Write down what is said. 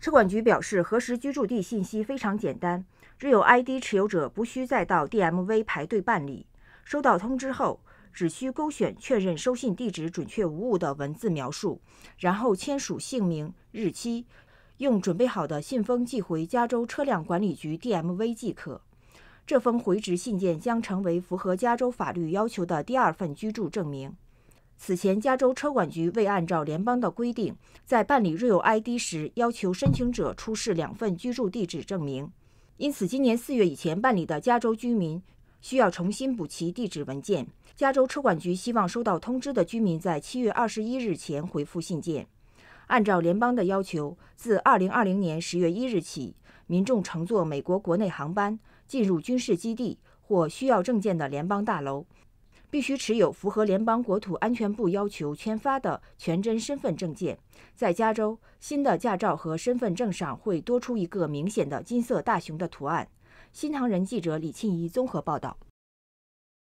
车管局表示，核实居住地信息非常简单，只有 ID 持有者不需再到 DMV 排队办理。收到通知后，只需勾选确认收信地址准确无误的文字描述，然后签署姓名、日期，用准备好的信封寄回加州车辆管理局 DMV 即可。这封回执信件将成为符合加州法律要求的第二份居住证明。此前，加州车管局未按照联邦的规定，在办理 REAL ID 时要求申请者出示两份居住地址证明。因此，今年四月以前办理的加州居民需要重新补齐地址文件。加州车管局希望收到通知的居民在七月二十一日前回复信件。按照联邦的要求，自二零二零年十月一日起，民众乘坐美国国内航班进入军事基地或需要证件的联邦大楼。必须持有符合联邦国土安全部要求签发的全真身份证件。在加州，新的驾照和身份证上会多出一个明显的金色大熊的图案。新唐人记者李庆怡综合报道。